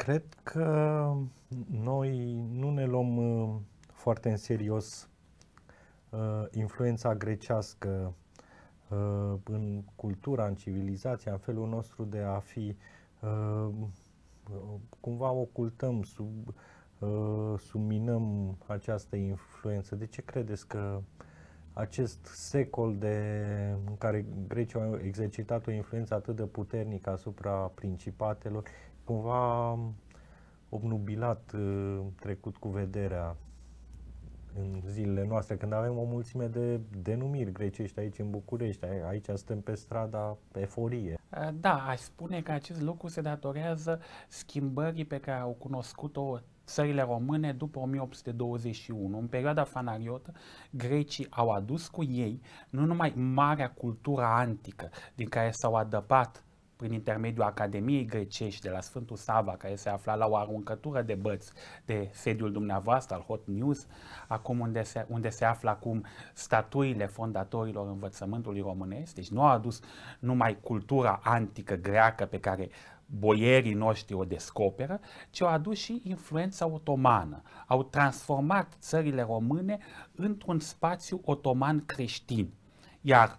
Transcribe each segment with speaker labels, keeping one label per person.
Speaker 1: Cred că noi nu ne luăm uh, foarte în serios uh, influența grecească uh, în cultura, în civilizația, în felul nostru de a fi cumva ocultăm, sub, subminăm această influență. De ce credeți că acest secol de, în care Grecia a exercitat o influență atât de puternică asupra principatelor cumva obnubilat, uh, trecut cu vederea în zilele noastre, când avem o mulțime de denumiri grecești aici în București, aici suntem pe strada eforie.
Speaker 2: Uh, da, aș spune că acest lucru se datorează schimbării pe care au cunoscut-o țările române după 1821. În perioada fanariotă, grecii au adus cu ei nu numai marea cultură antică din care s-au adăpat prin intermediul Academiei Grecești de la Sfântul Sava, care se afla la o aruncătură de băți de sediul dumneavoastră al Hot News, acum unde se, unde se află acum statuile fondatorilor învățământului românesc. Deci nu a adus numai cultura antică greacă pe care boierii noștri o descoperă, ci au adus și influența otomană. Au transformat țările române într-un spațiu otoman creștin. Iar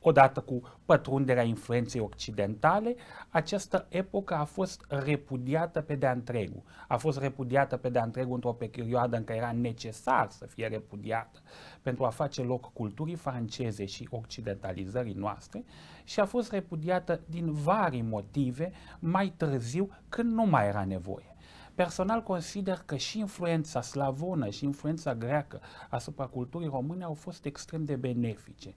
Speaker 2: odată cu pătrunderea influenței occidentale, această epocă a fost repudiată pe de-a întregul. A fost repudiată pe de-a întregul într-o perioadă în care era necesar să fie repudiată pentru a face loc culturii franceze și occidentalizării noastre și a fost repudiată din vari motive mai târziu când nu mai era nevoie. Personal consider că și influența slavonă și influența greacă asupra culturii române au fost extrem de benefice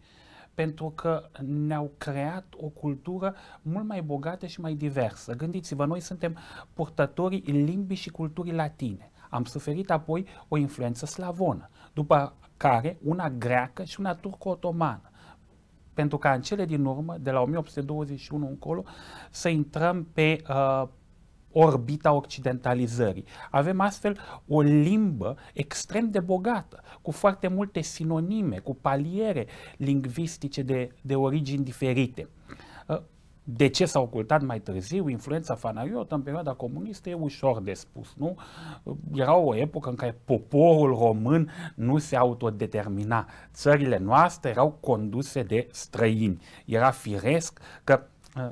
Speaker 2: pentru că ne-au creat o cultură mult mai bogată și mai diversă. Gândiți-vă, noi suntem purtătorii limbii și culturii latine. Am suferit apoi o influență slavonă, după care una greacă și una turco-otomană pentru ca în cele din urmă, de la 1821 încolo, să intrăm pe uh, orbita occidentalizării. Avem astfel o limbă extrem de bogată, cu foarte multe sinonime, cu paliere lingvistice de, de origini diferite. Ă, de ce s-a ocultat mai târziu influența fanariotă în perioada comunistă e ușor de spus, nu? Era o epocă în care poporul român nu se autodetermina. Țările noastre erau conduse de străini. Era firesc că ă,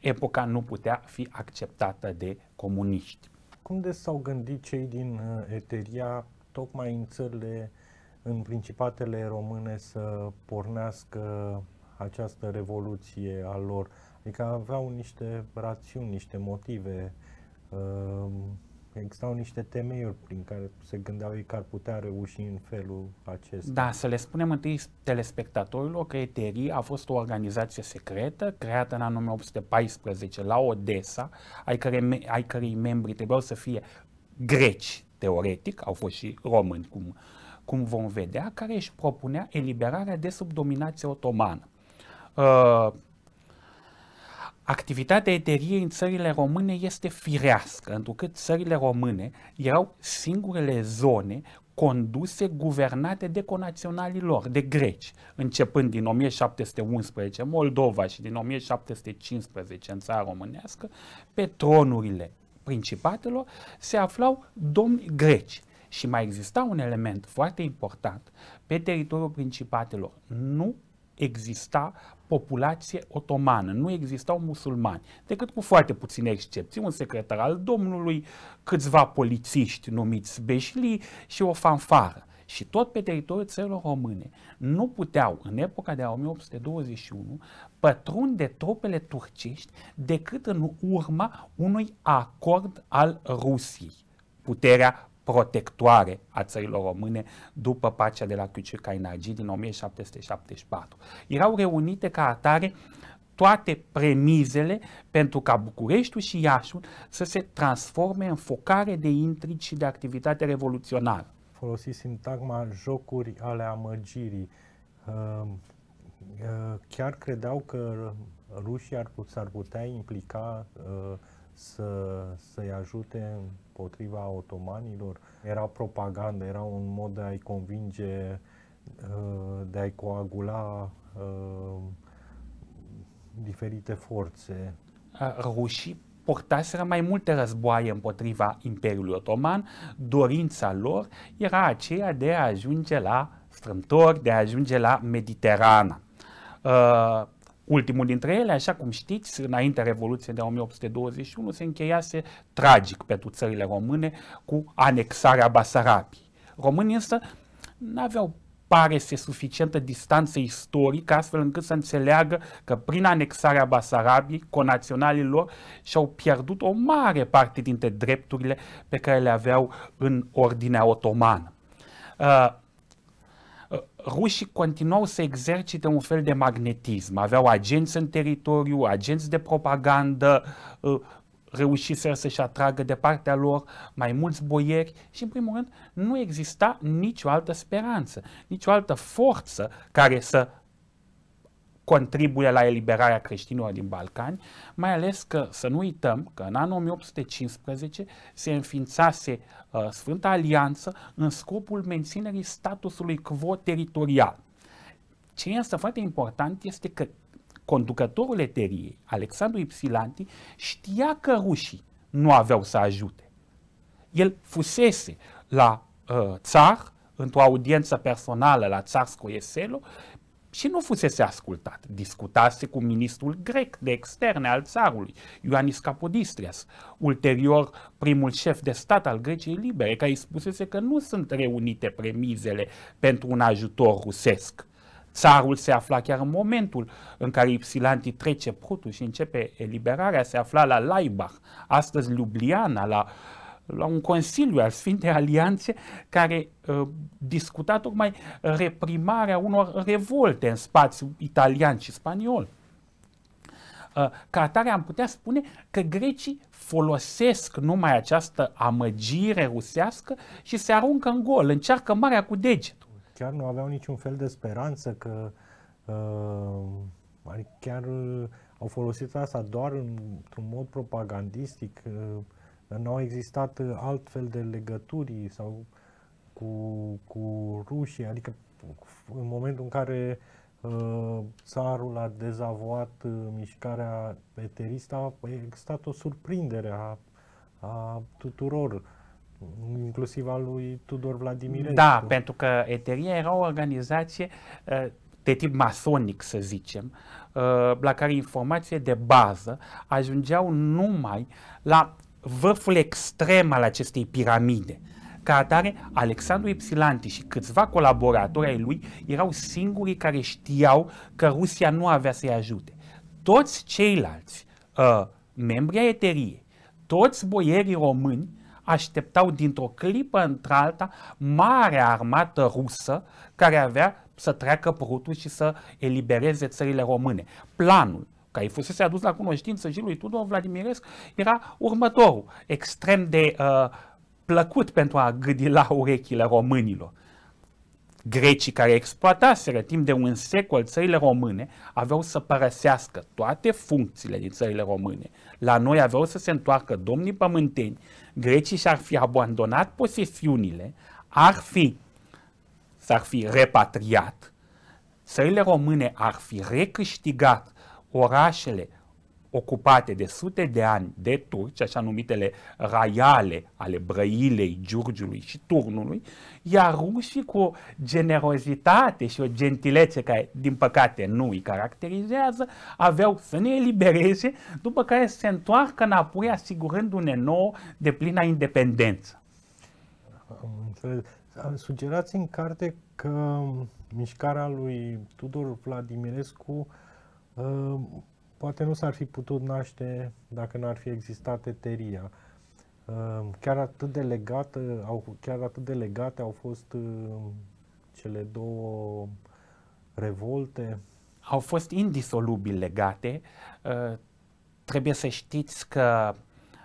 Speaker 2: epoca nu putea fi acceptată de comuniști.
Speaker 1: Cum de s-au gândit cei din uh, Eteria, tocmai în țările, în principatele române, să pornească această revoluție a lor? Adică aveau niște rațiuni, niște motive. Uh, Existau niște temeiuri prin care se gândeau ei că ar putea reuși în felul acesta. Da, să le
Speaker 2: spunem întâi telespectatorilor că ETRI a fost o organizație secretă creată în anul 1814 la Odessa, ai, care, ai cărei membri trebuiau să fie greci, teoretic, au fost și români, cum, cum vom vedea, care își propunea eliberarea de sub dominație otomană. Uh, activitatea eteriei în țările române este firească, întrucât țările române erau singurele zone conduse, guvernate de conaționalii lor, de greci, începând din 1711 Moldova și din 1715 în țara românească, pe tronurile principatelor se aflau domni greci. Și mai exista un element foarte important. Pe teritoriul principatelor nu exista populație otomană. Nu existau musulmani, decât cu foarte puține excepții, un secretar al domnului, câțiva polițiști numiți beșli și o fanfară. Și tot pe teritoriul țărilor române nu puteau, în epoca de 1821, pătrunde trupele turcești decât în urma unui acord al Rusiei puterea protectoare a țărilor române după pacea de la Cuciu-Cainagi din 1774. Erau reunite ca atare toate premizele pentru ca Bucureștiul și Iașul să se transforme în focare de intrigi și de activitate revoluționară.
Speaker 1: Folosi sintagma jocuri ale amăgirii. Ehm, ehm, chiar credeau că rușii ar, putea implica ehm, să, să-i ajute împotriva otomanilor. Era propagandă, era un mod de a-i convinge, uh, de a-i coagula uh, diferite
Speaker 2: forțe. Rușii portaseră mai multe războaie împotriva Imperiului Otoman, dorința lor era aceea de a ajunge la strâmtori, de a ajunge la Mediterana. Uh, Ultimul dintre ele, așa cum știți, înaintea Revoluției de 1821 se încheiase tragic pentru țările române cu anexarea Basarabiei. Românii însă n-aveau pare se suficientă distanță istorică astfel încât să înțeleagă că prin anexarea Basarabiei, conaționalii lor și-au pierdut o mare parte dintre drepturile pe care le aveau în ordinea otomană. Uh, rușii continuau să exercite un fel de magnetism. Aveau agenți în teritoriu, agenți de propagandă, uh, reușiseră să-și atragă de partea lor mai mulți boieri și, în primul rând, nu exista nicio altă speranță, nicio altă forță care să contribuie la eliberarea creștinilor din Balcani, mai ales că să nu uităm că în anul 1815 se înființase uh, Sfânta Alianță în scopul menținerii statusului quo teritorial. Ce este foarte important este că conducătorul eteriei, Alexandru Ipsilanti, știa că rușii nu aveau să ajute. El fusese la uh, țar, într-o audiență personală la țar Scoieselo, și nu fusese ascultat. Discutase cu ministrul grec de externe al țarului, Ioannis Capodistrias, ulterior primul șef de stat al Greciei Libere, care îi spusese că nu sunt reunite premizele pentru un ajutor rusesc. Țarul se afla chiar în momentul în care Ipsilanti trece Prutul și începe eliberarea, se afla la Laibach, astăzi Ljubljana, la uh, la un consiliu al Sfintei Alianțe care uh, discuta tocmai reprimarea unor revolte în spațiu italian și spaniol. Uh, ca atare am putea spune că grecii folosesc numai această amăgire rusească și se aruncă în gol, încearcă marea cu degetul. Chiar nu aveau niciun fel
Speaker 1: de speranță că uh, adică chiar uh, au folosit asta doar în, într-un mod propagandistic uh, nu au existat uh, altfel de legături sau cu, cu rușii, adică în momentul în care uh, țarul a dezavoat uh, mișcarea eteristă, a existat o surprindere a, a tuturor inclusiv al lui Tudor Vladimirescu. Da, pentru
Speaker 2: că Eteria era o organizație uh, de tip masonic, să zicem, uh, la care informație de bază ajungeau numai la vârful extrem al acestei piramide. Ca atare, Alexandru Ipsilanti și câțiva colaboratori ai lui erau singurii care știau că Rusia nu avea să-i ajute. Toți ceilalți uh, membri ai eteriei, toți boierii români, așteptau dintr-o clipă într-alta marea armată rusă care avea să treacă prutul și să elibereze țările române. Planul care fusese adus la cunoștință și lui Tudor Vladimirescu, era următorul, extrem de uh, plăcut pentru a gâdila urechile românilor. Grecii care exploataseră timp de un secol țările române aveau să părăsească toate funcțiile din țările române. La noi aveau să se întoarcă domnii pământeni, grecii și-ar fi abandonat posesiunile, ar fi, s-ar fi repatriat, țările române ar fi recâștigat orașele ocupate de sute de ani de turci, așa numitele raiale ale Brăilei, Giurgiului și Turnului, iar rușii cu o generozitate și o gentilețe care, din păcate, nu îi caracterizează, aveau să ne elibereze, după care se întoarcă înapoi asigurându-ne nouă de plina independență.
Speaker 1: Am înțeles. Sugerați în carte că mișcarea lui Tudor Vladimirescu uh, Ehm, poate nu s-ar fi putut naște dacă n-ar fi existat eteria. Ehm, chiar atât de legate au, chiar atât de legate au fost ehm, cele două
Speaker 2: revolte. Au fost indisolubil legate. Trebuie să știți că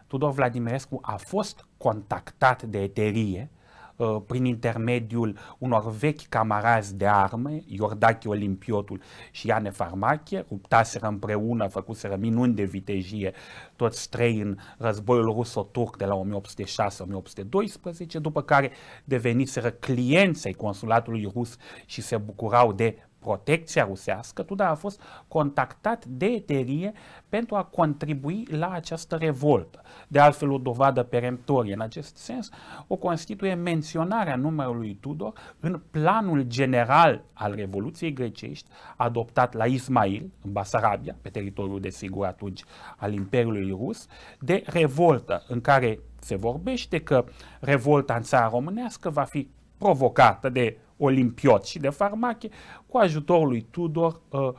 Speaker 2: Tudor Vladimirescu a fost contactat de eterie Uh, prin intermediul unor vechi camarazi de arme, Iordache Olimpiotul și Iane Farmache, ruptaseră împreună, făcuseră minuni de vitejie toți trei în războiul ruso-turc de la 1806-1812, după care deveniseră clienți consulatului rus și se bucurau de protecția rusească, Tudor da, a fost contactat de eterie pentru a contribui la această revoltă. De altfel, o dovadă peremptorie în acest sens o constituie menționarea numărului Tudor în planul general al Revoluției grecești adoptat la Ismail, în Basarabia, pe teritoriul sigur atunci al Imperiului Rus, de revoltă în care se vorbește că revolta în țara românească va fi provocată de olimpiot și de farmache, cu ajutorul lui Tudor, uh,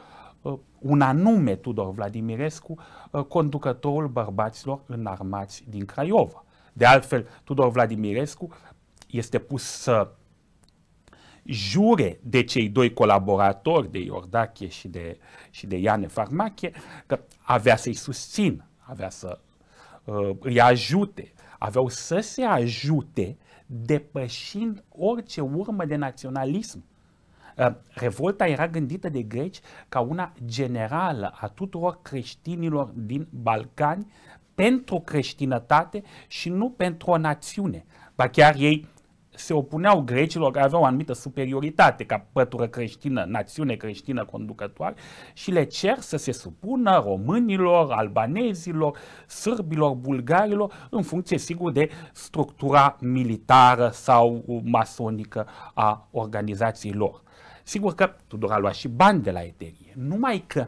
Speaker 2: uh, un anume Tudor Vladimirescu, uh, conducătorul bărbaților înarmați din Craiova. De altfel, Tudor Vladimirescu este pus să jure de cei doi colaboratori, de Iordache și de, și de Iane Farmache, că avea să-i susțin, avea să uh, îi ajute, aveau să se ajute depășind orice urmă de naționalism. Uh, revolta era gândită de greci ca una generală a tuturor creștinilor din Balcani pentru creștinătate și nu pentru o națiune. Ba chiar ei se opuneau grecilor care aveau o anumită superioritate ca pătură creștină, națiune creștină conducătoare și le cer să se supună românilor, albanezilor, sârbilor, bulgarilor, în funcție sigur de structura militară sau masonică a organizației lor. Sigur că Tudor a luat și bani de la eterie, numai că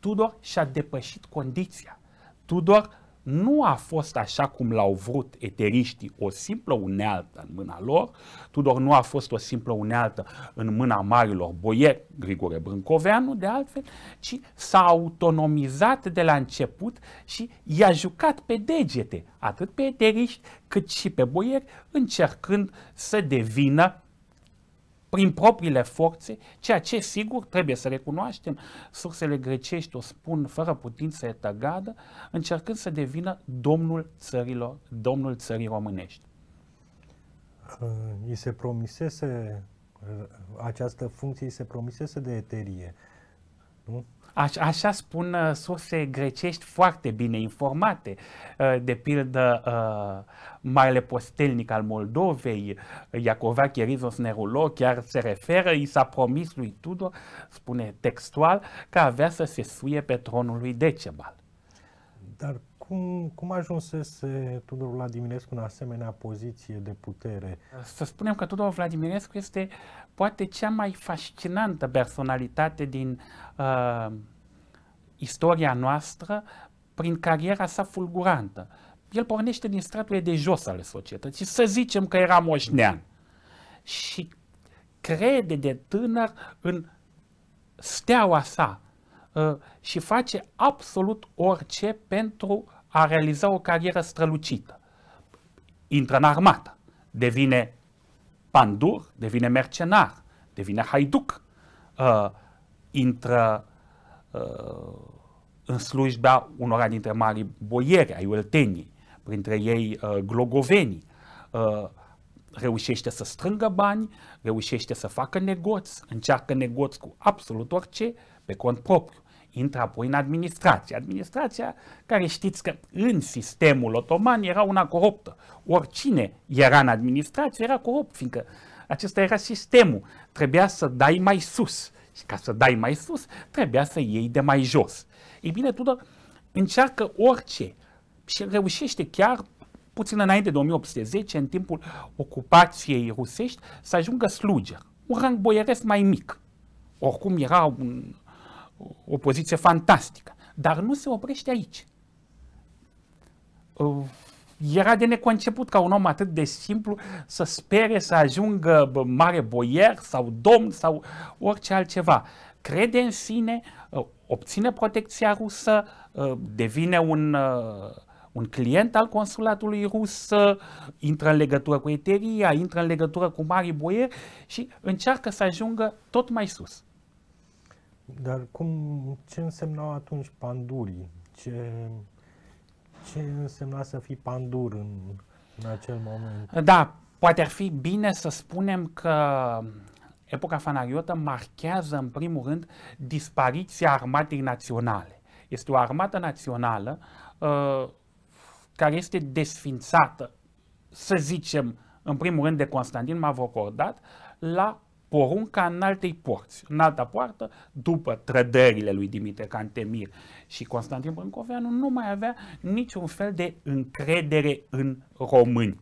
Speaker 2: Tudor și-a depășit condiția. Tudor nu a fost așa cum l-au vrut eteriștii, o simplă unealtă în mâna lor, Tudor nu a fost o simplă unealtă în mâna marilor boieri, Grigore Brâncoveanu, de altfel, ci s-a autonomizat de la început și i-a jucat pe degete, atât pe eteriști cât și pe boieri, încercând să devină prin propriile forțe, ceea ce, sigur, trebuie să recunoaștem, sursele grecești o spun fără putință etagadă, încercând să devină domnul țărilor, domnul țării românești.
Speaker 1: Uh, I se promisese, uh, această funcție i se promisese de eterie, nu?
Speaker 2: Aș, așa spun uh, surse grecești foarte bine informate, uh, de pildă uh, Marele Postelnic al Moldovei, uh, Iacovache Rizos Nerulo, chiar se referă, i s-a promis lui Tudor, spune textual, că avea să se suie pe tronul lui Decebal.
Speaker 1: Dar cum, cum ajunsese Tudor Vladimirescu în asemenea poziție
Speaker 2: de putere? Să spunem că Tudor Vladimirescu este poate cea mai fascinantă personalitate din uh, istoria noastră prin cariera sa fulgurantă. El pornește din straturile de jos ale societății, să zicem că era moșnean și crede de tânăr în steaua sa, uh, și face absolut orice pentru a realiza o carieră strălucită. Intră în armată, devine pandur, devine mercenar, devine haiduc, uh, intră uh, în slujba unora dintre mari boiere ai Olteniei, printre ei uh, glogovenii, uh, reușește să strângă bani, reușește să facă negoți, încearcă negoți cu absolut orice pe cont propriu intră apoi în administrație. Administrația care știți că în sistemul otoman era una coruptă. Oricine era în administrație era corupt, fiindcă acesta era sistemul. Trebuia să dai mai sus. Și ca să dai mai sus, trebuia să iei de mai jos. Ei bine, Tudor încearcă orice și reușește chiar puțin înainte de 1810, în timpul ocupației rusești, să ajungă sluger, un rang boieresc mai mic. Oricum era un o poziție fantastică. Dar nu se oprește aici. Uh, era de neconceput ca un om atât de simplu să spere să ajungă mare boier sau domn sau orice altceva. Crede în sine, uh, obține protecția rusă, uh, devine un, un client al consulatului rus, intră în legătură cu Eteria, intră în legătură cu mari boieri și încearcă să ajungă tot mai sus.
Speaker 1: Dar cum, ce însemnau atunci pandurii? Ce, ce însemna să fii pandur în, în acel moment? Da,
Speaker 2: poate ar fi bine să spunem că epoca fanariotă marchează în primul rând dispariția armatei naționale. Este o armată națională uh, care este desfințată, să zicem, în primul rând de Constantin Mavrocordat, la porunca în altei porți. În alta poartă, după trădările lui Dimite Cantemir și Constantin Brâncoveanu, nu mai avea niciun fel de încredere în români.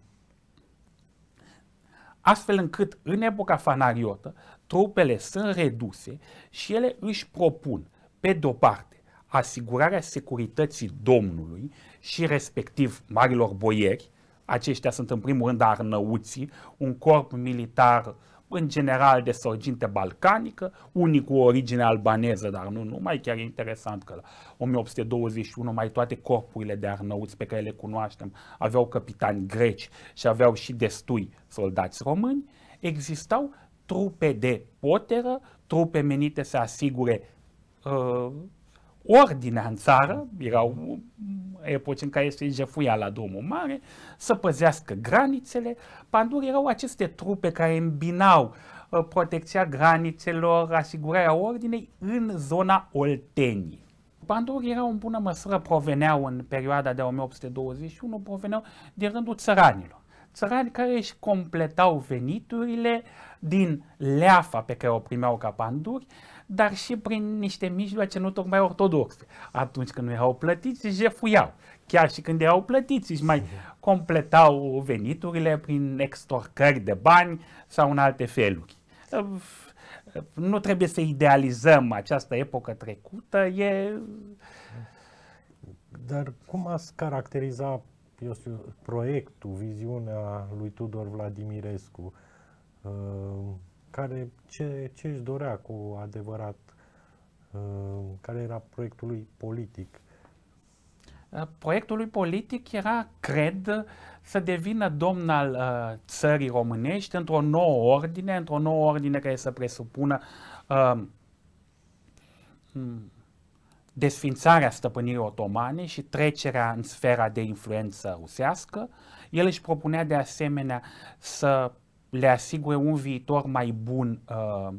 Speaker 2: Astfel încât, în epoca fanariotă, trupele sunt reduse și ele își propun, pe de-o parte, asigurarea securității domnului și respectiv marilor boieri, aceștia sunt în primul rând arnăuții, un corp militar uh, în general de sorginte balcanică, unii cu origine albaneză, dar nu numai, chiar e interesant că la 1821 mai toate corpurile de arnăuți pe care le cunoaștem aveau capitani greci și aveau și destui soldați români, existau trupe de poteră, trupe menite să asigure uh, ordinea în țară, erau epoci în care se jefuia la Domnul Mare, să păzească granițele. Panduri erau aceste trupe care îmbinau uh, protecția granițelor, asigurarea ordinei în zona Oltenii. Pandurii erau în bună măsură proveneau în perioada de 1821, proveneau din rândul țăranilor. Țărani care își completau veniturile din leafa pe care o primeau ca panduri, dar și prin niște mijloace nu tocmai ortodoxe. Atunci când nu erau plătiți, jefuiau. Chiar și când erau plătiți, își mai completau veniturile prin extorcări de bani sau în alte feluri. Nu trebuie să idealizăm această epocă trecută, e...
Speaker 1: Dar cum ați caracteriza eu știu, proiectul, viziunea lui Tudor Vladimirescu? Uh care ce, ce își dorea cu adevărat, uh, care era proiectul lui politic.
Speaker 2: Uh, proiectul lui politic era, cred, să devină domn al uh, țării românești într-o nouă ordine, într-o nouă ordine care să presupună uh, hmm, desfințarea stăpânirii otomane și trecerea în sfera de influență rusească. El își propunea de asemenea să le asigure un viitor mai bun uh,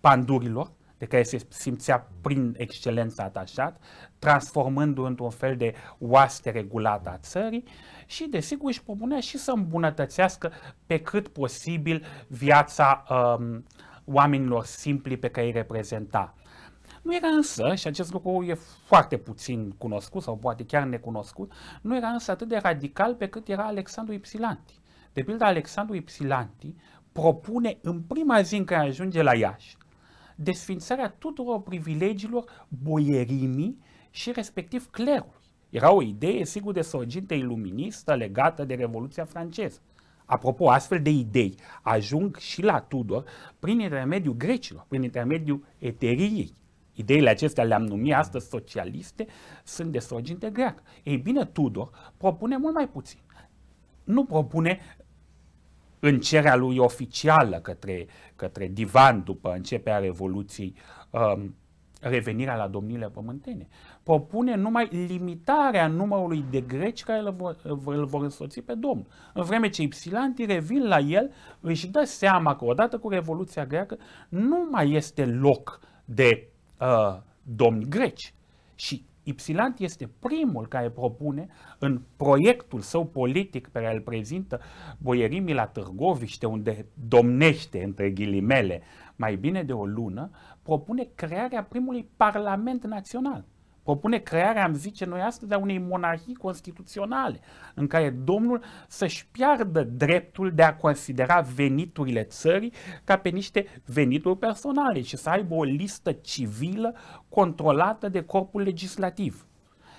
Speaker 2: pandurilor, de care se simțea prin excelență atașat, transformându-l într-un fel de oaste regulată a țării și, desigur, își propunea și să îmbunătățească pe cât posibil viața um, oamenilor simpli pe care îi reprezenta. Nu era însă, și acest lucru e foarte puțin cunoscut sau poate chiar necunoscut, nu era însă atât de radical pe cât era Alexandru Ipsilanti. De pildă, Alexandru Ipsilanti propune în prima zi în care ajunge la Iași desfințarea tuturor privilegiilor boierimii și respectiv clerului. Era o idee, sigur, de sorginte iluministă legată de Revoluția franceză. Apropo, astfel de idei ajung și la Tudor prin intermediul grecilor, prin intermediul eteriei. Ideile acestea le-am numit astăzi socialiste, sunt de sorginte greacă. Ei bine, Tudor propune mult mai puțin. Nu propune încerea lui oficială către, către divan după începerea Revoluției, um, revenirea la domniile pământene. Propune numai limitarea numărului de greci care îl vor, îl vor însoți pe domn. În vreme ce Ipsilantii revin la el, își dă seama că odată cu Revoluția greacă nu mai este loc de uh, domni greci. Și Ipsilant este primul care propune în proiectul său politic pe care îl prezintă boierimii la Târgoviște, unde domnește, între ghilimele, mai bine de o lună, propune crearea primului Parlament Național. Propune crearea, am zice noi astăzi, a unei monarhii constituționale, în care domnul să-și piardă dreptul de a considera veniturile țării ca pe niște venituri personale și să aibă o listă civilă controlată de corpul legislativ.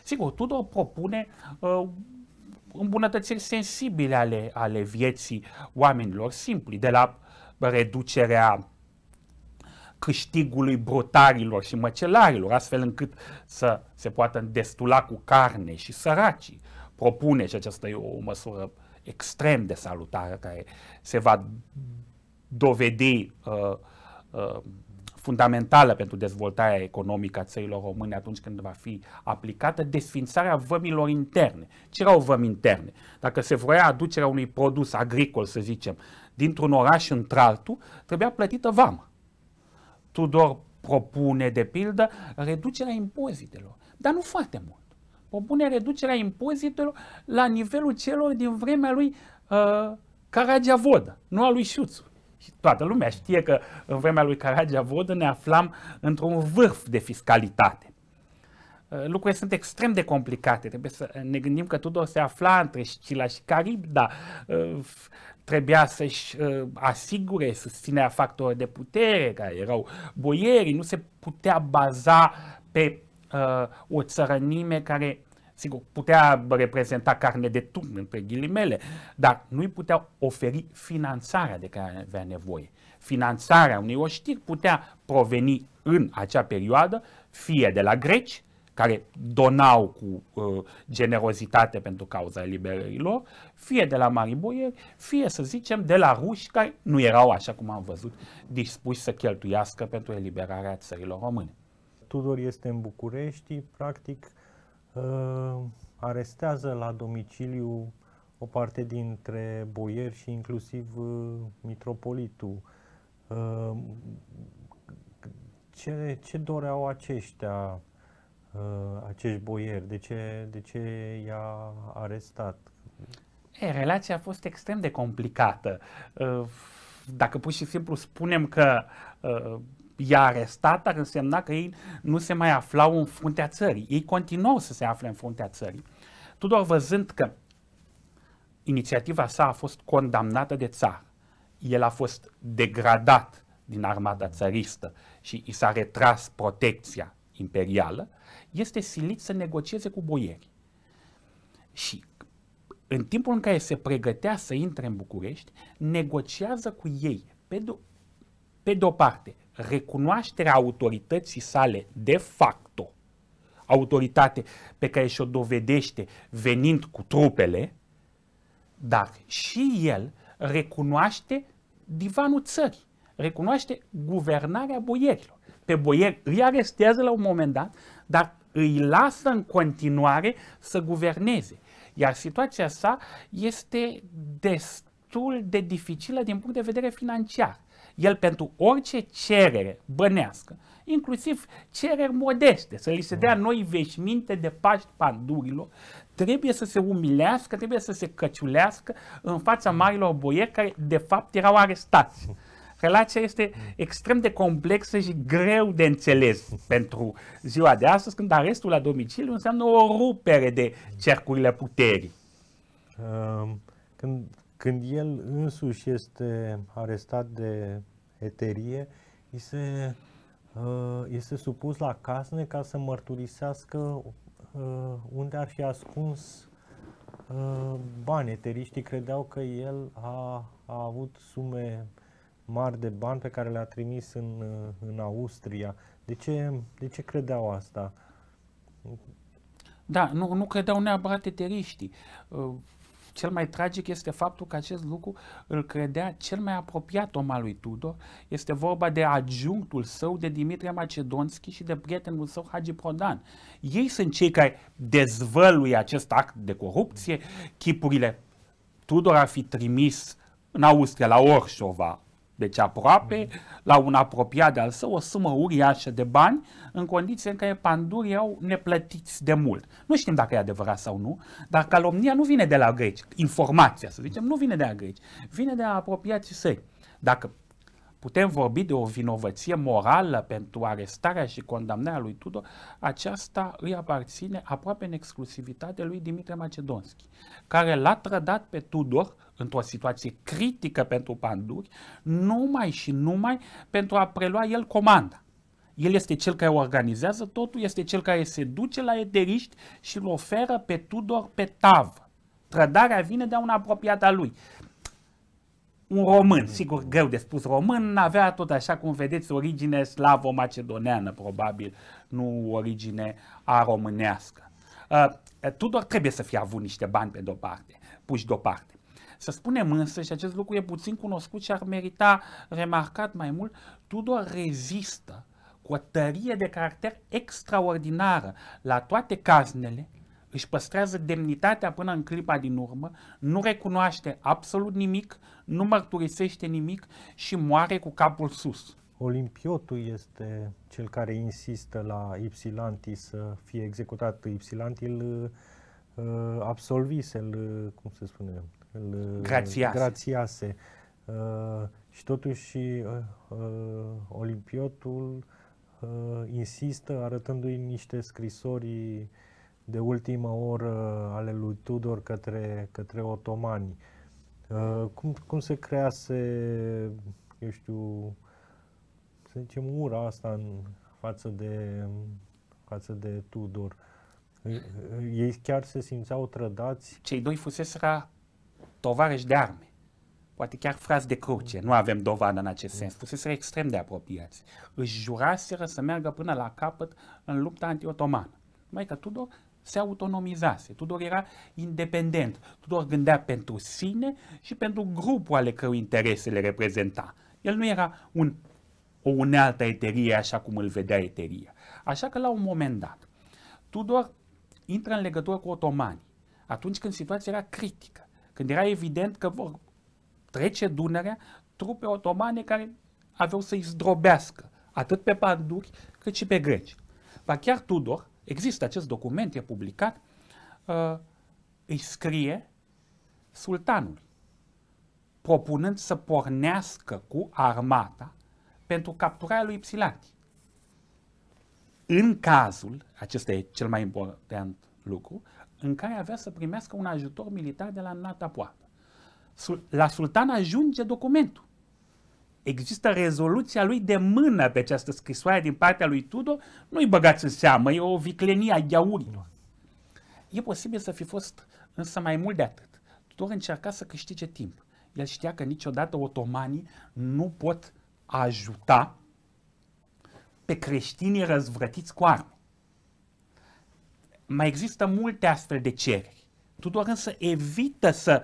Speaker 2: Sigur, Tudor propune uh, îmbunătățiri sensibile ale, ale vieții oamenilor simpli, de la reducerea câștigului brutarilor și măcelarilor, astfel încât să se poată destula cu carne și săracii. Propune, și aceasta e o măsură extrem de salutară, care se va dovedi uh, uh, fundamentală pentru dezvoltarea economică a țărilor române atunci când va fi aplicată, desfințarea vămilor interne. Ce erau vămi interne? Dacă se vrea aducerea unui produs agricol, să zicem, dintr-un oraș într-altul, trebuia plătită vamă. Tudor propune, de pildă, reducerea impozitelor. Dar nu foarte mult. Propune reducerea impozitelor la nivelul celor din vremea lui uh, Vodă, nu a lui Șuțu. Și toată lumea știe că în vremea lui Vodă ne aflam într-un vârf de fiscalitate. Uh, lucrurile sunt extrem de complicate. Trebuie să ne gândim că Tudor se afla între Scila și Carib, dar... Uh, trebuia să-și uh, asigure susținerea factorilor de putere, care erau boieri, nu se putea baza pe uh, o țărănime care, sigur, putea reprezenta carne de turn, între ghilimele, dar nu îi putea oferi finanțarea de care avea nevoie. Finanțarea unui oștiri putea proveni în acea perioadă fie de la greci, care donau cu uh, generozitate pentru cauza eliberărilor, lor, fie de la mariboieri, fie să zicem de la ruși care nu erau, așa cum am văzut, dispuși să cheltuiască pentru eliberarea țărilor române.
Speaker 1: Tudor este în București, practic uh, arestează la domiciliu o parte dintre boieri și inclusiv uh, mitropolitul. Uh, ce, ce doreau aceștia? Uh, acești boieri? De ce,
Speaker 2: de ce i-a
Speaker 1: arestat?
Speaker 2: E, relația a fost extrem de complicată. Uh, dacă pur și simplu spunem că uh, i-a arestat, ar însemna că ei nu se mai aflau în fruntea țării. Ei continuau să se afle în fruntea țării. Tudor văzând că inițiativa sa a fost condamnată de țar, el a fost degradat din armata țăristă și i s-a retras protecția imperială, este silit să negocieze cu boieri. Și în timpul în care se pregătea să intre în București, negociază cu ei, pe de, pe de o parte, recunoașterea autorității sale de facto, autoritate pe care și-o dovedește venind cu trupele, dar și el recunoaște divanul țării, recunoaște guvernarea boierilor pe boier, îi arestează la un moment dat, dar îi lasă în continuare să guverneze. Iar situația sa este destul de dificilă din punct de vedere financiar. El pentru orice cerere bănească, inclusiv cereri modeste, să li se dea mm. noi veșminte de Paști Pandurilor, trebuie să se umilească, trebuie să se căciulească în fața mm. marilor boieri care de fapt erau arestați relația este extrem de complexă și greu de înțeles pentru ziua de astăzi, când arestul la domiciliu înseamnă o rupere de cercurile puterii. Când, când el
Speaker 1: însuși este arestat de eterie, este, uh, este supus la casne ca să mărturisească uh, unde ar fi ascuns uh, bani. Eteriștii credeau că el a, a avut sume mari de bani pe care le-a trimis în, uh, în Austria. De ce, de ce credeau asta?
Speaker 2: Da, nu, nu credeau neapărat eteriștii. Uh, cel mai tragic este faptul că acest lucru îl credea cel mai apropiat om al lui Tudor. Este vorba de adjunctul său, de Dimitrie Macedonski și de prietenul său, Hagi Prodan. Ei sunt cei care dezvăluie acest act de corupție, chipurile. Tudor ar fi trimis în Austria, la Orșova, deci aproape, la un apropiat de-al său, o sumă uriașă de bani, în condiții în care pandurii au neplătiți de mult. Nu știm dacă e adevărat sau nu, dar calomnia nu vine de la greci, informația, să zicem, nu vine de la greci, vine de la apropiații săi. Dacă putem vorbi de o vinovăție morală pentru arestarea și condamnarea lui Tudor, aceasta îi aparține aproape în exclusivitate lui Dimitrie Macedonski, care l-a trădat pe Tudor într-o situație critică pentru panduri, numai și numai pentru a prelua el comanda. El este cel care organizează totul, este cel care se duce la eteriști și îl oferă pe Tudor pe tavă. Trădarea vine de un apropiat al lui un român, sigur greu de spus român, avea tot așa cum vedeți origine slavo-macedoneană probabil, nu origine a românească. Uh, Tudor trebuie să fie avut niște bani pe de-o parte, puși deoparte. Să spunem însă, și acest lucru e puțin cunoscut și ar merita remarcat mai mult, Tudor rezistă cu o tărie de caracter extraordinară la toate caznele își păstrează demnitatea până în clipa din urmă, nu recunoaște absolut nimic, nu mărturisește nimic și moare cu capul sus.
Speaker 1: Olimpiotul este cel care insistă la Ipsilanti să fie executat. Ipsilanti îl uh, absolvise, îl, uh, cum se spune, îl uh, grațiase. grațiase. Uh, și totuși uh, uh, Olimpiotul uh, insistă arătându-i niște scrisori de ultimă oră ale lui Tudor către, către otomani. Uh, cum, cum se crease, eu știu, să zicem, ura asta în față de, față de Tudor? Uh, uh, ei chiar se simțeau trădați?
Speaker 2: Cei doi fuseseră tovarăși de arme poate chiar frați de cruce, nu avem dovadă în acest sens, fuseseră extrem de apropiați. Își juraseră să meargă până la capăt în lupta anti-otomană. Mai că Tudor se autonomizase. Tudor era independent. Tudor gândea pentru sine și pentru grupul ale cărui interese le reprezenta. El nu era un, o unealtă eterie așa cum îl vedea eteria. Așa că la un moment dat, Tudor intră în legătură cu otomani atunci când situația era critică, când era evident că vor trece Dunărea trupe otomane care aveau să-i zdrobească atât pe panduri cât și pe greci. Ba chiar Tudor Există acest document, e publicat, uh, îi scrie sultanul, propunând să pornească cu armata pentru capturarea lui Ipsilati. În cazul, acesta e cel mai important lucru, în care avea să primească un ajutor militar de la înalta poartă. La sultan ajunge documentul există rezoluția lui de mână pe această scrisoare din partea lui Tudor, nu-i băgați în seamă, e o viclenie a iaurilor. E posibil să fi fost însă mai mult de atât. Tudor încerca să câștige timp. El știa că niciodată otomanii nu pot ajuta pe creștinii răzvrătiți cu arme. Mai există multe astfel de cereri. Tudor însă evită să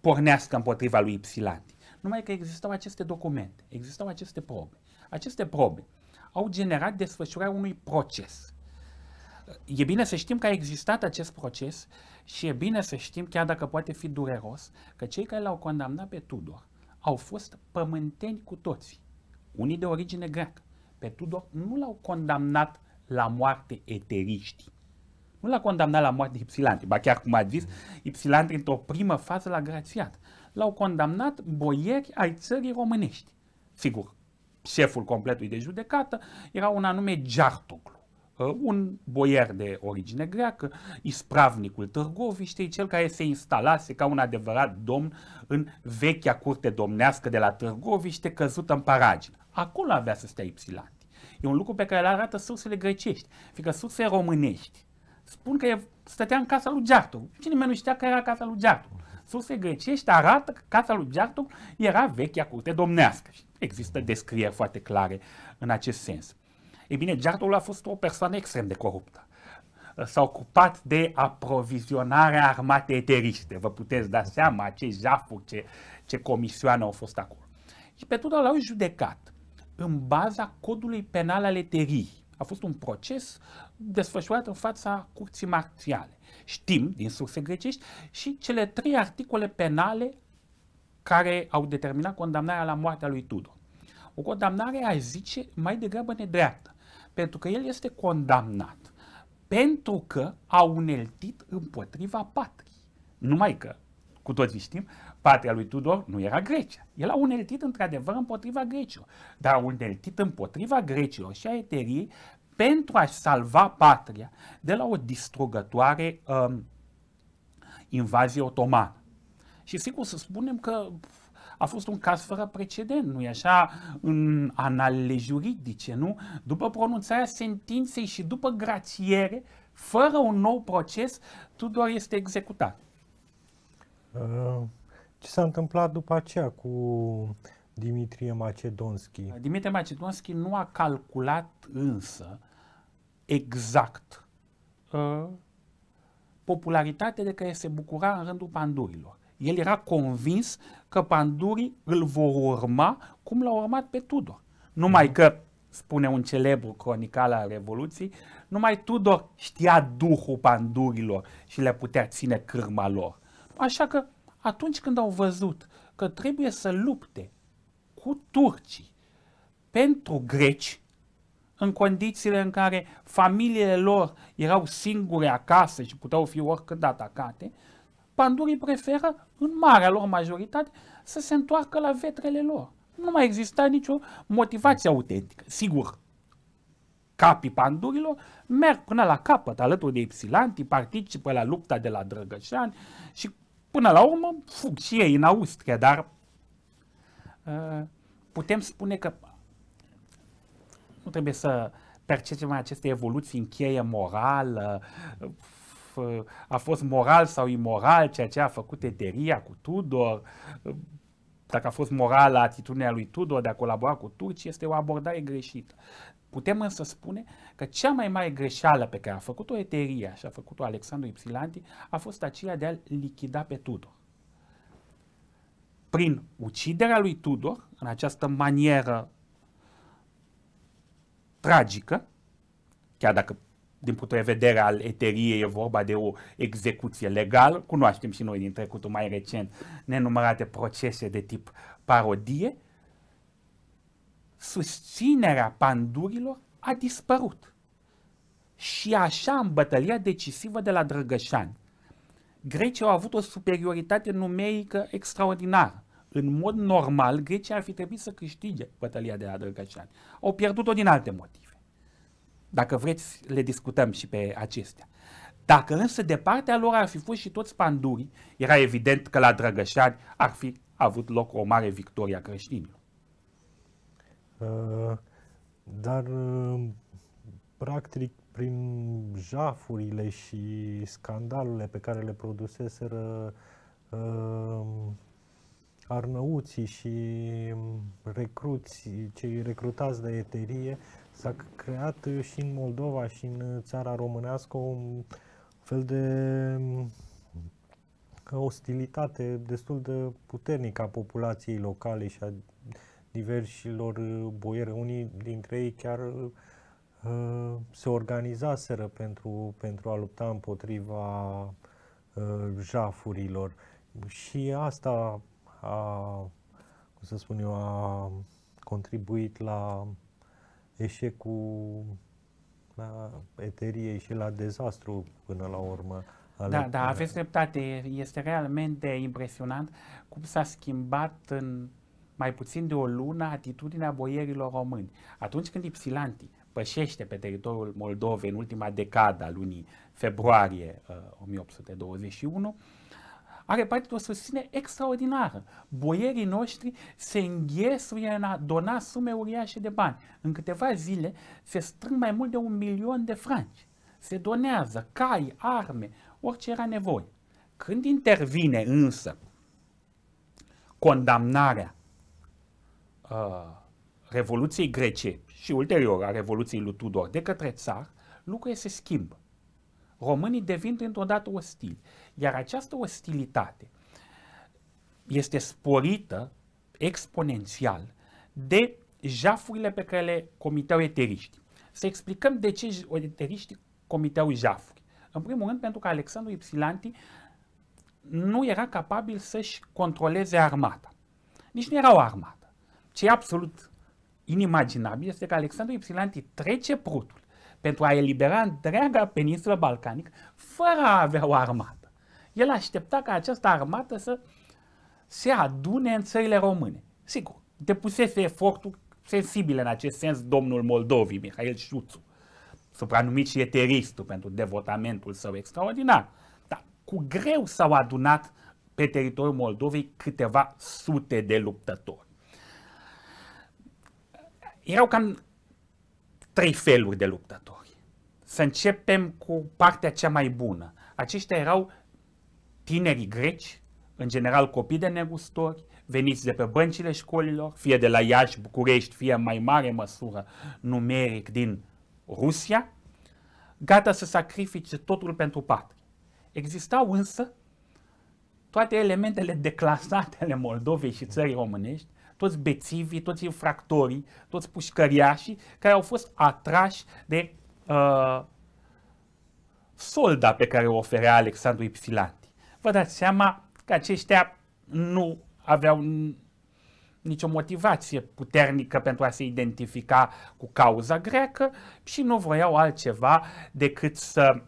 Speaker 2: pornească împotriva lui Ipsilanti. Numai că existau aceste documente, existau aceste probe. Aceste probe au generat desfășurarea unui proces. E bine să știm că a existat acest proces și e bine să știm, chiar dacă poate fi dureros, că cei care l-au condamnat pe Tudor au fost pământeni cu toții, unii de origine greacă. Pe Tudor nu l-au condamnat la moarte eteriștii, nu l-a condamnat la moarte Ipsilanti, ba chiar cum a zis, Ipsilanti într-o primă fază l-a grațiat. L-au condamnat boieri ai țării românești. Sigur, șeful completului de judecată era un anume Giartoglu ă, un boier de origine greacă, ispravnicul Târgoviștei, cel care se instalase ca un adevărat domn în vechea curte domnească de la Târgoviște, căzută în paragină. Acolo avea să stea Ipsilanti. E un lucru pe care îl arată sursele grecești, fiindcă surse românești spun că e, stătea în casa lui Și Nimeni nu știa că era casa lui Geartu. Surse grecești arată că casa lui Geartu era vechea curte domnească. Există descrieri foarte clare în acest sens. Ei bine, Geartul a fost o persoană extrem de coruptă s-a ocupat de aprovizionarea armatei eteriște. Vă puteți da seama ce jafuri, ce, ce comisioane au fost acolo. Și pe totul l-au judecat în baza codului penal al eteriei a fost un proces desfășurat în fața curții marțiale. Știm din surse grecești și cele trei articole penale care au determinat condamnarea la moartea lui Tudor. O condamnare, aș zice, mai degrabă nedreaptă, pentru că el este condamnat pentru că a uneltit împotriva patriei. Numai că, cu toți știm, Patria lui Tudor nu era Grecia. El a uneltit într-adevăr împotriva grecilor, dar a uneltit împotriva grecilor și a eteriei pentru a-și salva patria de la o distrugătoare um, invazie otomană. Și sigur să spunem că a fost un caz fără precedent, nu e așa, în analele juridice, nu? După pronunțarea sentinței și după grațiere, fără un nou proces, Tudor este executat.
Speaker 1: Uh, ce s-a întâmplat după aceea cu Dimitrie Macedonski.
Speaker 2: Dimitrie Macedonski nu a calculat însă exact uh, popularitatea de care se bucura în rândul pandurilor. El era convins că pandurii îl vor urma cum l-au urmat pe Tudor. Numai uh că, spune un celebru cronical al Revoluției, numai Tudor știa duhul pandurilor și le putea ține cârma lor. Așa că atunci când au văzut că trebuie să lupte cu turcii pentru greci, în condițiile în care familiile lor erau singure acasă și puteau fi oricând atacate, pandurii preferă, în marea lor majoritate, să se întoarcă la vetrele lor. Nu mai exista nicio motivație autentică. Sigur, capii pandurilor merg până la capăt alături de Ipsilanti, participă la lupta de la Drăgășani și Până la urmă, fug și ei în Austria, dar uh, putem spune că nu trebuie să percepem aceste evoluții în cheie morală, uh, a fost moral sau imoral ceea ce a făcut Eteria cu Tudor, uh, dacă a fost morală atitudinea lui Tudor de a colabora cu turci, este o abordare greșită. Putem însă spune că cea mai mare greșeală pe care a făcut-o Eteria și a făcut-o Alexandru Ipsilanti a fost aceea de a-l lichida pe Tudor. Prin uciderea lui Tudor, în această manieră tragică, chiar dacă din punct de vedere al eteriei e vorba de o execuție legală, cunoaștem și noi din trecutul mai recent nenumărate procese de tip parodie, susținerea pandurilor a dispărut. Și așa în bătălia decisivă de la Drăgășani, Grecia au avut o superioritate numerică extraordinară. În mod normal, Grecia ar fi trebuit să câștige bătălia de la Drăgășani. Au pierdut-o din alte motive. Dacă vreți, le discutăm și pe acestea. Dacă însă de partea lor ar fi fost și toți pandurii, era evident că la Drăgășani ar fi avut loc o mare a creștinilor. Uh, dar,
Speaker 1: uh, practic, prin jafurile și scandalurile pe care le produseseră uh, arnăuții și recruți, cei recrutați de eterie, s-a creat și în Moldova și în țara românească un fel de ostilitate destul de puternică a populației locale și a diversilor uh, boiere. Unii dintre ei chiar uh, se organizaseră pentru, pentru a lupta împotriva uh, jafurilor. Și asta a, cum să spun eu, a contribuit la eșecul la eteriei și la dezastru până la urmă. Da, da, aveți
Speaker 2: dreptate. Este realmente impresionant cum s-a schimbat în mai puțin de o lună atitudinea boierilor români. Atunci când Ipsilanti pășește pe teritoriul Moldovei în ultima decadă a lunii februarie uh, 1821, are parte de o susține extraordinară. Boierii noștri se înghesuie în a dona sume uriașe de bani. În câteva zile se strâng mai mult de un milion de franci. Se donează cai, arme, orice era nevoie. Când intervine însă condamnarea Uh, Revoluției grece și ulterior a Revoluției lui Tudor de către țar, lucrurile se schimbă. Românii devin dintr-o dată ostili. Iar această ostilitate este sporită exponențial de jafurile pe care le comiteau eteriști. Să explicăm de ce eteriștii comiteau jafuri. În primul rând pentru că Alexandru Ipsilanti nu era capabil să-și controleze armata. Nici nu era o armată. Ce e absolut inimaginabil este că Alexandru Ipsilanti trece prutul pentru a elibera întreaga peninsulă balcanică fără a avea o armată. El aștepta ca această armată să se adune în țările române. Sigur, depusese efortul sensibil în acest sens domnul Moldovii, Mihail Șuțu, supranumit și eteristul pentru devotamentul său extraordinar. Dar cu greu s-au adunat pe teritoriul Moldovei câteva sute de luptători erau cam trei feluri de luptători. Să începem cu partea cea mai bună. Aceștia erau tinerii greci, în general copii de negustori, veniți de pe băncile școlilor, fie de la Iași, București, fie în mai mare măsură numeric din Rusia, gata să sacrifice totul pentru patrie. Existau însă toate elementele declasate ale Moldovei și țării românești, toți bețivii, toți infractorii, toți pușcăriașii care au fost atrași de uh, solda pe care o oferea Alexandru Ipsilanti. Vă dați seama că aceștia nu aveau nicio motivație puternică pentru a se identifica cu cauza greacă și nu voiau altceva decât să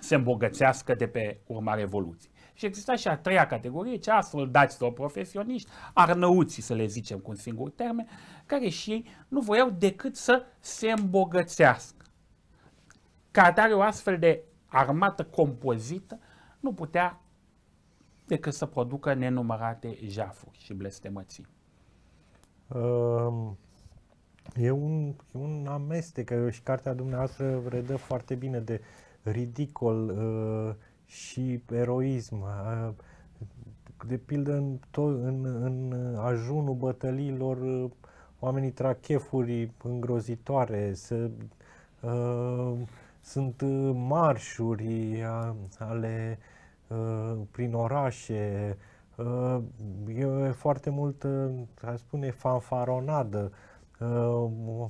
Speaker 2: se îmbogățească de pe urma Revoluției. Și exista și a treia categorie, cea a soldați sau profesioniști, arnăuții să le zicem cu un singur termen, care și ei nu voiau decât să se îmbogățească. Ca atare o astfel de armată compozită nu putea decât să producă nenumărate jafuri și blestemății.
Speaker 1: Um, e, un, e un amestec și cartea dumneavoastră redă foarte bine de ridicol, uh, și eroism. De pildă, în, to- în, în ajunul bătăliilor, oamenii chefuri îngrozitoare, se, uh, sunt marșuri ale uh, prin orașe, uh, e foarte mult, aș spune, fanfaronadă, uh,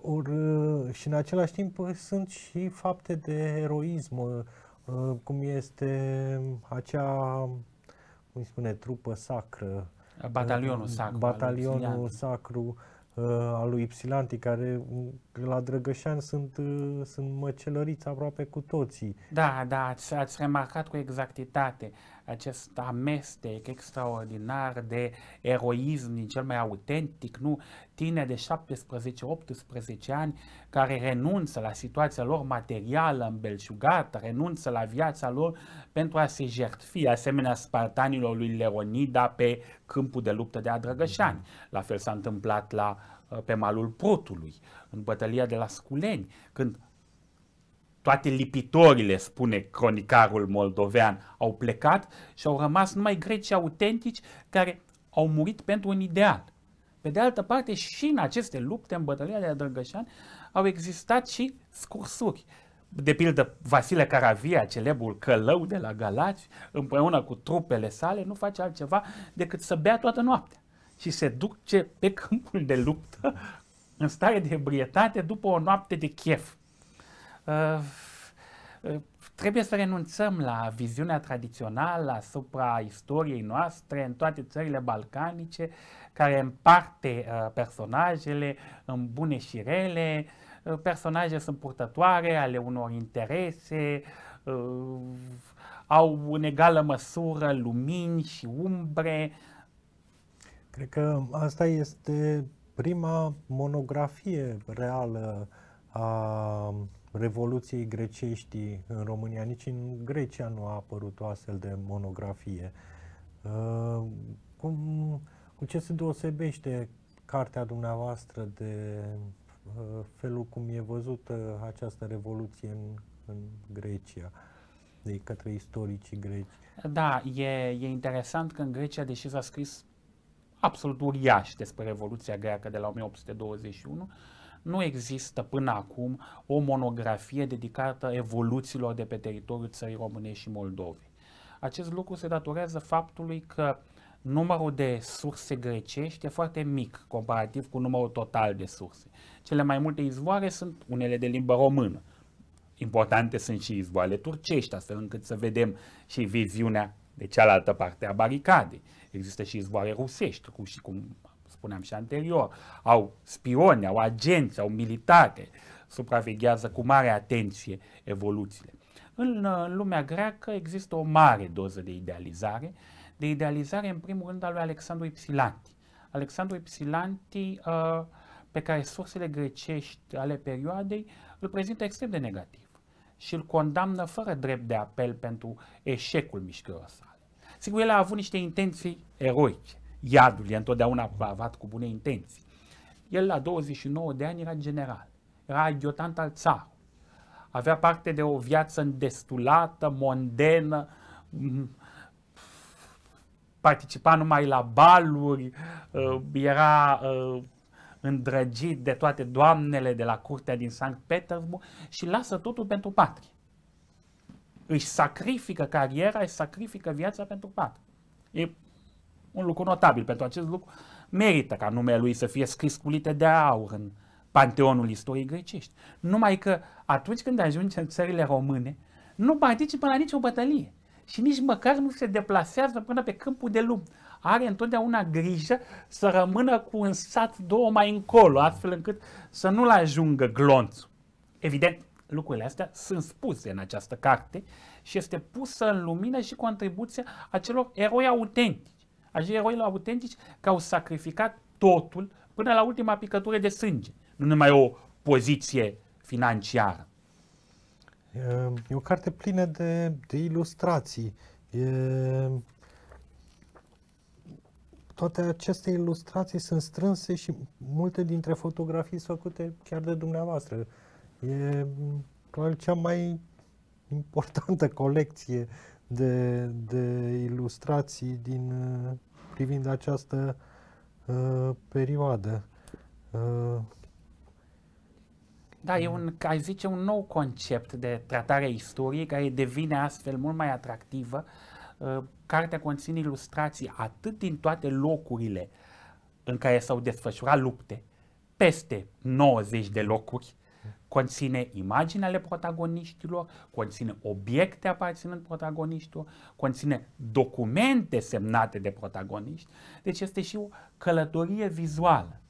Speaker 1: Or, uh, și în același timp uh, sunt și fapte de eroism, uh, cum este um, acea, cum spune, trupă sacră. Batalionul sacru. Batalionul sacru al lui Ipsilanti, care la Drăgășan sunt, sunt măcelăriți aproape cu toții.
Speaker 2: Da, da, ați, ați remarcat cu exactitate acest amestec extraordinar de eroism din cel mai autentic, nu? Tine de 17-18 ani care renunță la situația lor materială îmbelșugată, renunță la viața lor pentru a se jertfi, asemenea spartanilor lui Leonida pe câmpul de luptă de Adrăgășani. La fel s-a întâmplat la pe malul Prutului, în bătălia de la Sculeni, când toate lipitorile, spune cronicarul moldovean, au plecat și au rămas numai grecii autentici care au murit pentru un ideal. Pe de altă parte, și în aceste lupte, în bătălia de Adrăgășani, au existat și scursuri. De pildă, Vasile Caravia, celebrul călău de la Galați, împreună cu trupele sale, nu face altceva decât să bea toată noaptea și se duce pe câmpul de luptă în stare de ebrietate după o noapte de chef. Ă, ă, trebuie să renunțăm la viziunea tradițională asupra istoriei noastre în toate țările balcanice, care împarte ă, personajele în bune și rele, personaje sunt purtătoare ale unor interese, au în egală măsură lumini și umbre.
Speaker 1: Cred că asta este prima monografie reală a Revoluției grecești în România, nici în Grecia nu a apărut o astfel de monografie. Uh, cum, cu ce se deosebește cartea dumneavoastră de uh, felul cum e văzută această revoluție în, în Grecia? de către istoricii greci.
Speaker 2: Da, e, e interesant că în Grecia, deși s-a scris absolut uriaș despre Revoluția greacă de la 1821, nu există până acum o monografie dedicată evoluțiilor de pe teritoriul țării românești și Moldovei. Acest lucru se datorează faptului că numărul de surse grecești e foarte mic comparativ cu numărul total de surse. Cele mai multe izvoare sunt unele de limbă română. Importante sunt și izvoarele turcești, astfel încât să vedem și viziunea de cealaltă parte a baricadei. Există și izvoare rusești, cum și cum spuneam și anterior, au spioni, au agenți, au militare supraveghează cu mare atenție evoluțiile. În, în lumea greacă există o mare doză de idealizare, de idealizare în primul rând al lui Alexandru Ipsilanti. Alexandru Ipsilanti, uh, pe care sursele grecești ale perioadei îl prezintă extrem de negativ și îl condamnă fără drept de apel pentru eșecul mișcărilor sale. Sigur, el a avut niște intenții eroice, Iadul e întotdeauna pavat cu bune intenții. El la 29 de ani era general, era adiotant al țarului, avea parte de o viață îndestulată, mondenă, participa numai la baluri, uh, era uh, îndrăgit de toate doamnele de la curtea din Sankt Petersburg și lasă totul pentru patrie. Își sacrifică cariera, își sacrifică viața pentru patrie. E un lucru notabil pentru acest lucru, merită ca numele lui să fie scris cu lite de aur în panteonul istoriei grecești. Numai că atunci când ajunge în țările române, nu participă la nicio bătălie și nici măcar nu se deplasează până pe câmpul de luptă. Are întotdeauna grijă să rămână cu un sat două mai încolo, astfel încât să nu-l ajungă glonțul. Evident, lucrurile astea sunt spuse în această carte și este pusă în lumină și contribuția acelor eroi autentici acei eroilor autentici că au sacrificat totul până la ultima picătură de sânge, nu numai o poziție financiară.
Speaker 1: E o carte plină de, de ilustrații. E... Toate aceste ilustrații sunt strânse și multe dintre fotografii sunt făcute chiar de dumneavoastră. E probabil cea mai importantă colecție de, de ilustrații din, uh, privind această uh, perioadă. Uh,
Speaker 2: da, e un, ai zice, un nou concept de tratare a istoriei care devine astfel mult mai atractivă. Uh, Cartea conține ilustrații atât din toate locurile în care s-au desfășurat lupte, peste 90 de locuri, conține imagini ale protagoniștilor, conține obiecte aparținând protagoniștilor, conține documente semnate de protagoniști. Deci este și o călătorie vizuală.